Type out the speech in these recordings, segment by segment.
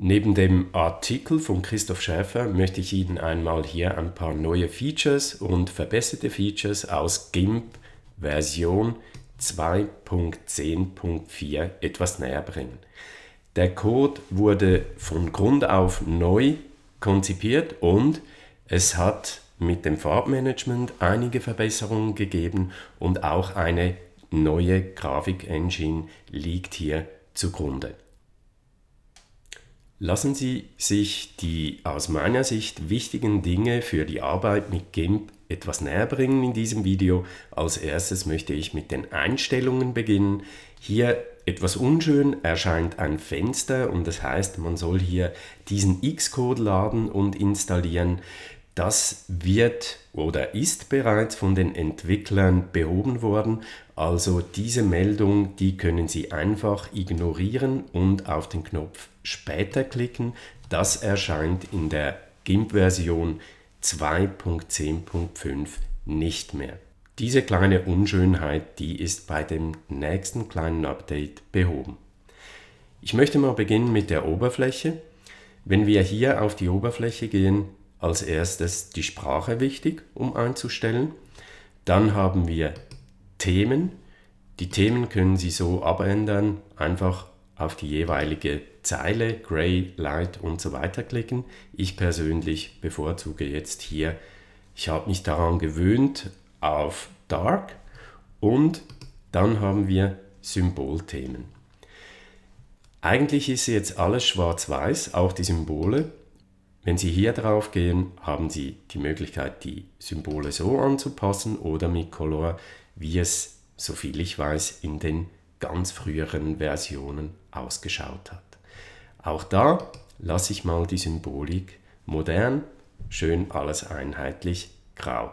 Neben dem Artikel von Christoph Schäfer möchte ich Ihnen einmal hier ein paar neue Features und verbesserte Features aus GIMP Version 2.10.4 etwas näher bringen. Der Code wurde von Grund auf neu konzipiert und es hat mit dem Farbmanagement einige Verbesserungen gegeben und auch eine neue Grafik-Engine liegt hier zugrunde. Lassen Sie sich die aus meiner Sicht wichtigen Dinge für die Arbeit mit GIMP etwas näher bringen in diesem Video. Als erstes möchte ich mit den Einstellungen beginnen. Hier etwas unschön erscheint ein Fenster und das heißt, man soll hier diesen X-Code laden und installieren. Das wird oder ist bereits von den Entwicklern behoben worden. Also diese Meldung, die können Sie einfach ignorieren und auf den Knopf später klicken. Das erscheint in der GIMP-Version 2.10.5 nicht mehr. Diese kleine Unschönheit, die ist bei dem nächsten kleinen Update behoben. Ich möchte mal beginnen mit der Oberfläche. Wenn wir hier auf die Oberfläche gehen, als erstes die Sprache wichtig, um einzustellen. Dann haben wir Themen. Die Themen können Sie so abändern, einfach auf die jeweilige Zeile, Gray, Light und so weiter klicken. Ich persönlich bevorzuge jetzt hier, ich habe mich daran gewöhnt, auf Dark und dann haben wir Symbolthemen. Eigentlich ist jetzt alles schwarz-weiß, auch die Symbole. Wenn Sie hier drauf gehen, haben Sie die Möglichkeit, die Symbole so anzupassen oder mit Color, wie es, soviel ich weiß, in den ganz früheren Versionen ausgeschaut hat. Auch da lasse ich mal die Symbolik modern, schön alles einheitlich grau.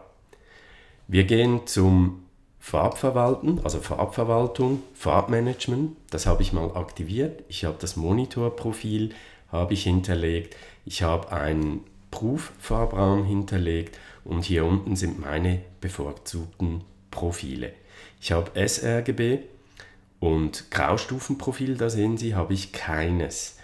Wir gehen zum Farbverwalten, also Farbverwaltung, Farbmanagement. Das habe ich mal aktiviert. Ich habe das Monitorprofil aktiviert habe ich hinterlegt. Ich habe einen Prüffarbraum hinterlegt und hier unten sind meine bevorzugten Profile. Ich habe sRGB und Graustufenprofil, da sehen Sie, habe ich keines.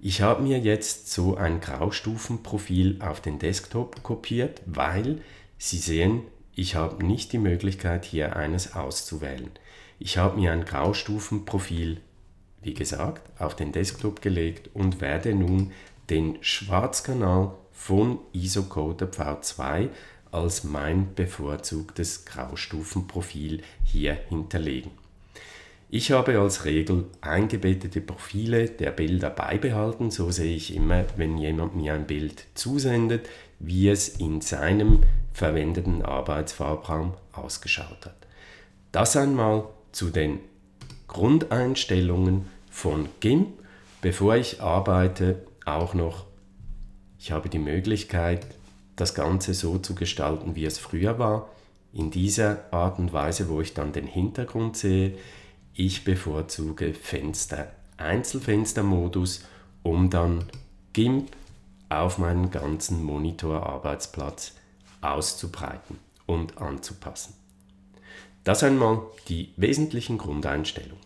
Ich habe mir jetzt so ein Graustufenprofil auf den Desktop kopiert, weil Sie sehen, ich habe nicht die Möglichkeit, hier eines auszuwählen. Ich habe mir ein Graustufenprofil wie gesagt, auf den Desktop gelegt und werde nun den Schwarzkanal von IsoCoder V2 als mein bevorzugtes Graustufenprofil hier hinterlegen. Ich habe als Regel eingebettete Profile der Bilder beibehalten, so sehe ich immer, wenn jemand mir ein Bild zusendet, wie es in seinem verwendeten Arbeitsfarbraum ausgeschaut hat. Das einmal zu den Grundeinstellungen von GIMP. Bevor ich arbeite, auch noch, ich habe die Möglichkeit, das Ganze so zu gestalten, wie es früher war, in dieser Art und Weise, wo ich dann den Hintergrund sehe. Ich bevorzuge Fenster, Einzelfenstermodus, um dann GIMP auf meinen ganzen Monitorarbeitsplatz auszubreiten und anzupassen. Das einmal die wesentlichen Grundeinstellungen.